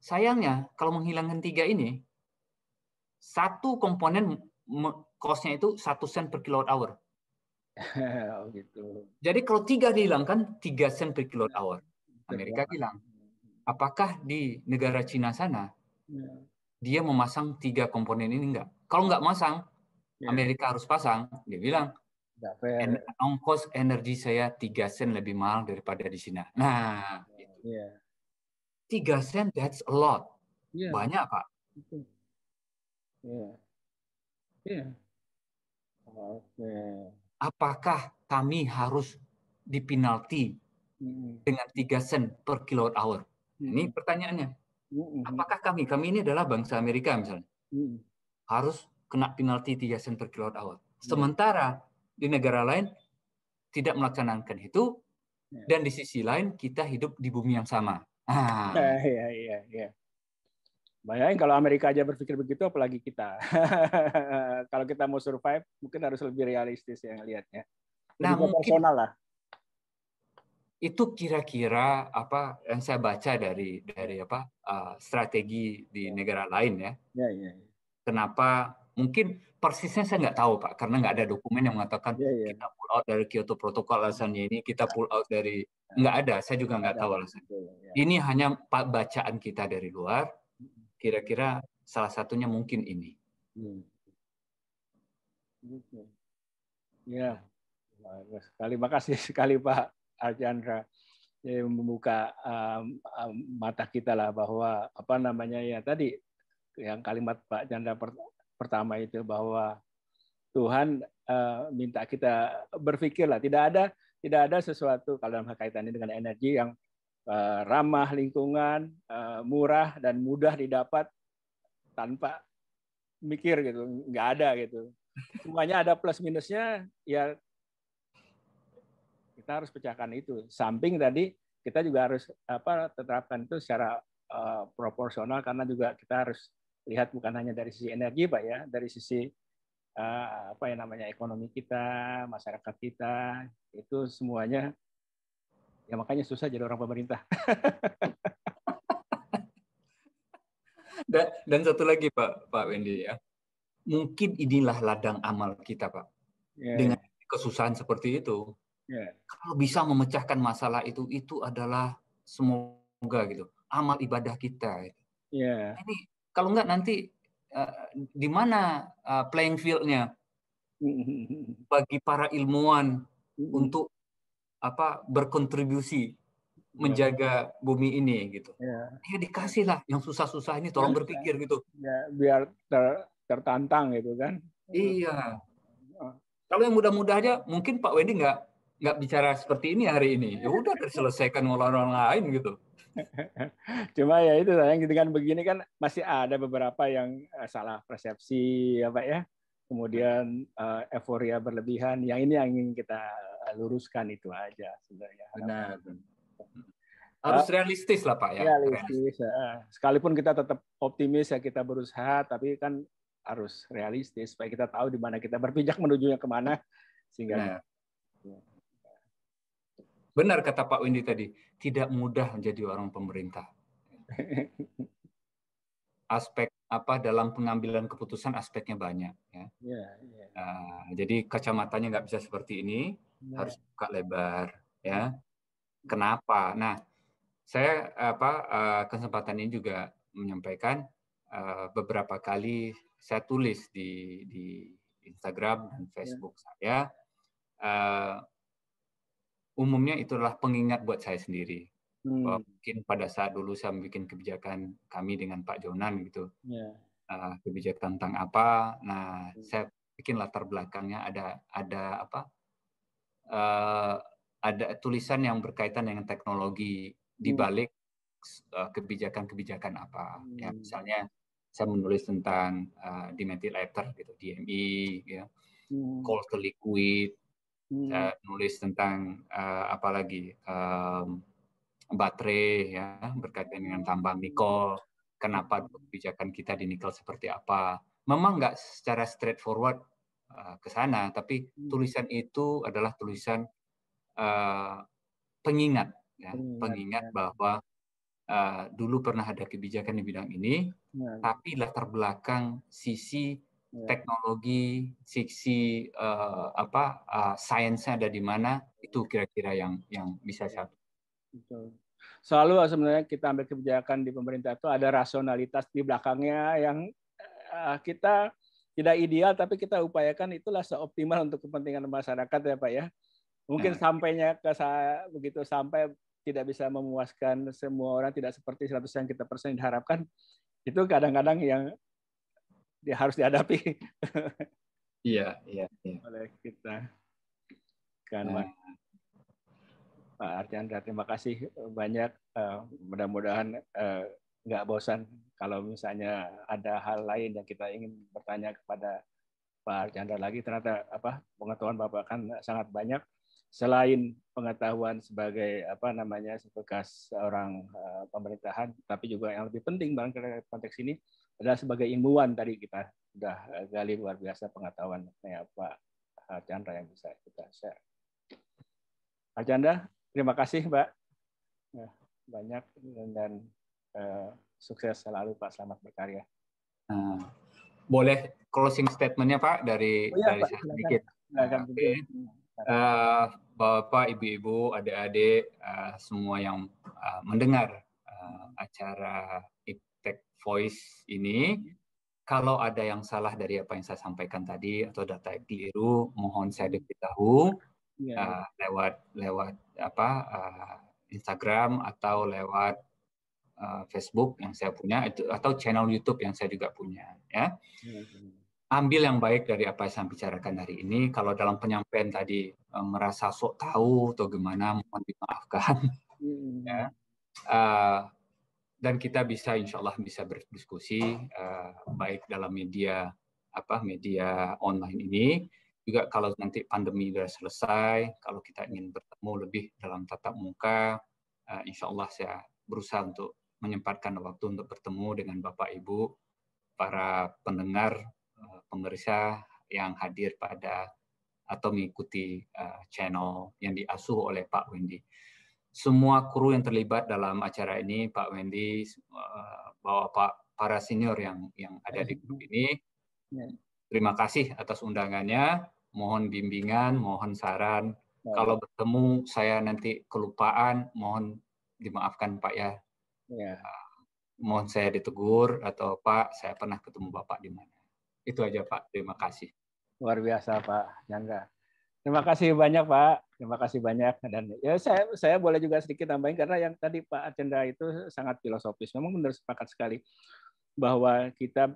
sayangnya kalau menghilangkan tiga ini satu komponen cost itu satu sen per kilowatt hour. [LAUGHS] oh, gitu. Jadi kalau tiga dihilangkan, tiga sen per kilowatt hour. Amerika hilang. Apakah di negara Cina sana ya. dia memasang tiga komponen ini enggak? Kalau enggak masang, yeah. Amerika harus pasang. Dia bilang, en ongkos energi saya tiga sen lebih mahal daripada di Cina. Nah, yeah. Gitu. Ya. tiga sen that's a lot, ya. banyak pak. Yeah. Yeah. Okay. Apakah kami harus dipinalti mm. dengan tiga sen per kilowatt hour? Mm. Ini pertanyaannya. Mm. Apakah kami, kami ini adalah bangsa Amerika misalnya, mm. harus kena penalti tiga sen per kilowatt hour. Iya. Sementara di negara lain tidak melaksanakan itu, iya. dan di sisi lain kita hidup di bumi yang sama. Ah. [LAUGHS] Yeah, yeah, yeah, yeah. Bayangin kalau Amerika aja berpikir begitu, apalagi kita. [LAUGHS] kalau kita mau survive, mungkin harus lebih realistis yang lihatnya. Nah, mungkin personal lah. Itu kira-kira apa yang saya baca dari dari apa uh, strategi di ya. negara lain ya. Ya, ya. ya. Kenapa? Mungkin persisnya saya nggak tahu pak, karena nggak ada dokumen yang mengatakan ya, ya. kita pull out dari Kyoto Protocol alasannya ini, kita ya. pull out dari ya. nggak ada. Saya juga nggak tahu alasannya. Ini hanya bacaan kita dari luar Kira-kira salah satunya mungkin ini. Hmm. Ya, terima kasih [LAUGHS] sekali Pak Archandra ya, yang membuka um, um, mata kita lah bahwa apa namanya ya tadi yang kalimat Pak Chandra pertama itu bahwa Tuhan uh, minta kita berpikirlah tidak ada tidak ada sesuatu kalau dalam kaitannya dengan energi yang Eh, ramah lingkungan, eh, murah dan mudah didapat tanpa mikir gitu, nggak ada gitu. Semuanya ada plus minusnya, ya kita harus pecahkan itu. Samping tadi kita juga harus apa terapkan itu secara uh, proporsional karena juga kita harus lihat bukan hanya dari sisi energi pak ya, dari sisi uh, apa yang namanya ekonomi kita, masyarakat kita itu semuanya Ya makanya susah jadi orang pemerintah. [LAUGHS] dan, dan satu lagi Pak Pak Wendy ya, mungkin inilah ladang amal kita Pak. Yeah. Dengan kesusahan seperti itu, yeah. kalau bisa memecahkan masalah itu, itu adalah semoga gitu amal ibadah kita. Gitu. Yeah. Ini kalau enggak nanti uh, di mana uh, playing fieldnya [LAUGHS] bagi para ilmuwan untuk apa berkontribusi iya. menjaga ya. bumi ini gitu. Ya, ya dikasihlah yang susah-susah ini tolong ya, berpikir gitu. Ya, biar ter, tertantang gitu kan. Iya. Oh. Kalau yang mudah-mudah aja mungkin Pak Wendy nggak nggak bicara seperti ini hari ini. Ya udah terselesaikan orang-orang lain gitu. [LAUGHS] Cuma ya itu sayang gitu kan begini kan masih ada beberapa yang eh, salah persepsi ya Pak ya. Kemudian uh, euforia berlebihan yang ini yang ingin kita luruskan itu aja sebenarnya. Benar. Hmm. Harus ah, realistis lah Pak ya. Realistis. Ah. Sekalipun kita tetap optimis ya kita berusaha, tapi kan harus realistis supaya kita tahu di mana kita berpijak menujunya kemana sehingga. Nah. Benar kata Pak Windy tadi, tidak mudah menjadi orang pemerintah. [LAUGHS] Aspek apa dalam pengambilan keputusan aspeknya banyak ya. Yeah, ya, ya. yeah. Nah, jadi kacamatanya nggak bisa seperti ini Iya. harus buka lebar ya kenapa nah saya apa eh, kesempatan ini juga menyampaikan eh, beberapa kali saya tulis di di Instagram dan iya. Facebook ya. saya eh, umumnya itulah pengingat buat saya sendiri hmm. bahwa mungkin pada saat dulu saya bikin kebijakan kami dengan Pak Jonan gitu ya. kebijakan tentang apa nah hmm. saya bikin latar belakangnya ada ada apa uh, ada tulisan yang berkaitan dengan teknologi di hmm. balik uh, kebijakan-kebijakan apa. Hmm. Ya, misalnya saya menulis tentang uh, eh, letter gitu, DME, ya, hmm. coal to liquid, hmm. saya nulis tentang uh, apalagi um, baterai ya berkaitan dengan tambang nikel. Kenapa kebijakan kita di nikel seperti apa? Memang nggak secara straightforward Eh, ke sana, tapi hmm. tulisan itu adalah tulisan uh, pengingat, ya, pengingat, ya. bahwa uh, dulu pernah ada kebijakan di bidang ini, ya. tapi latar belakang sisi ya. teknologi, sisi uh, apa uh, sainsnya ada di mana itu kira-kira yang yang bisa saya. Betul selalu sebenarnya kita ambil kebijakan di pemerintah itu ada rasionalitas di belakangnya yang kita tidak ideal tapi kita upayakan itulah seoptimal untuk kepentingan masyarakat ya Pak ya. Mungkin nah. sampainya ke saya begitu sampai tidak bisa memuaskan semua orang tidak seperti 100 yang kita persen diharapkan itu kadang-kadang yang harus dihadapi. [LAUGHS] Iya, iya, iya. Oleh kita. Kan nah. Pak Archandra terima kasih banyak. Eh, mudah-mudahan eh, nggak bosan kalau misalnya ada hal lain yang kita ingin bertanya kepada Pak Archandra lagi ternyata apa pengetahuan Bapak kan sangat banyak selain pengetahuan sebagai apa namanya sebagai orang uh, eh, pemerintahan tapi juga yang lebih penting barangkali konteks ini adalah sebagai ilmuwan tadi kita sudah eh, gali luar biasa pengetahuan ya, Pak Archandra yang bisa kita share. Archandra, terima kasih Mbak. Ya, banyak dan Eh, sukses selalu Pak, selamat berkarya. Nah, boleh closing statementnya Pak dari oh, iya, dari Pak, saya sedikit. uh, Bapak, Ibu-ibu, adik-adik, uh, semua yang uh, mendengar uh, acara Iptek Voice ini, kalau ada yang salah dari apa yang saya sampaikan tadi atau data yang keliru, mohon saya diberitahu uh, lewat lewat apa uh, Instagram atau lewat Eh, Facebook yang saya punya itu atau channel YouTube yang saya juga punya ya. Ambil yang baik dari apa yang saya bicarakan hari ini. Kalau dalam penyampaian tadi eh, merasa sok tahu atau gimana mohon dimaafkan hmm. [LAUGHS] ya. Eh, dan kita bisa insya Allah bisa berdiskusi baik dalam media apa media online ini juga kalau nanti pandemi sudah selesai kalau kita ingin bertemu lebih dalam tatap muka uh, insya Allah saya berusaha untuk menyempatkan waktu untuk bertemu dengan Bapak Ibu, para pendengar, eh, pemirsa yang hadir pada atau mengikuti eh, channel yang diasuh oleh Pak Wendy. Semua kru yang terlibat dalam acara ini, Pak Wendy, eh, bawa Pak para senior yang yang ada di grup ini, ya. terima kasih atas undangannya. Mohon bimbingan, mohon saran. Ya. Kalau bertemu saya nanti kelupaan, mohon dimaafkan Pak ya Ya. Mohon saya ditegur atau Pak, saya pernah ketemu Bapak di mana. Itu aja Pak, terima kasih. Luar biasa Pak Chandra. Terima kasih banyak Pak, terima kasih banyak dan ya saya saya boleh juga sedikit tambahin karena yang tadi Pak Chandra itu sangat filosofis. Memang benar sepakat sekali bahwa kita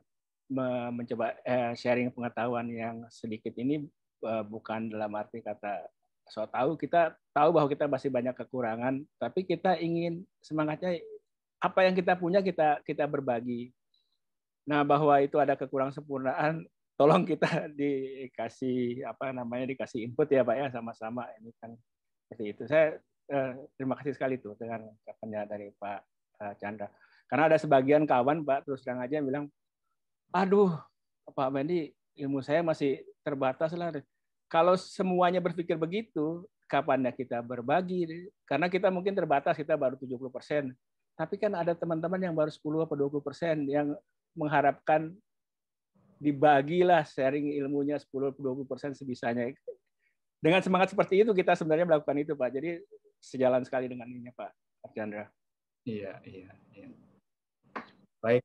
mencoba eh, sharing pengetahuan yang sedikit ini eh, bukan dalam arti kata so tahu kita tahu bahwa kita masih banyak kekurangan tapi kita ingin semangatnya apa yang kita punya kita kita berbagi. Nah, bahwa itu ada kekurang sempurnaan, [LAUGHS] tolong kita dikasih apa namanya dikasih input ya Pak ya sama-sama ini kan seperti itu. Saya eh, terima kasih sekali tuh dengan ungkapannya dari Pak eh, Chandra. Karena ada sebagian kawan Pak terus terang aja bilang, aduh Pak Mendi ilmu saya masih terbatas lah. Kalau semuanya berpikir begitu, kapannya kita berbagi? Karena kita mungkin terbatas, kita baru 70 persen tapi kan ada teman-teman yang baru 10 atau 20 persen yang mengharapkan dibagilah sharing ilmunya 10 20 persen sebisanya. Dengan semangat seperti itu kita sebenarnya melakukan itu Pak. Jadi sejalan sekali dengan ini Pak Chandra. Iya, iya, iya. Baik.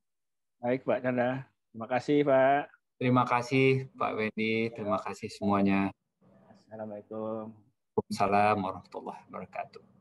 Baik Pak Chandra. Terima kasih Pak. Terima kasih Pak Wendy. Terima kasih semuanya. Assalamualaikum. Wassalamualaikum warahmatullahi wabarakatuh.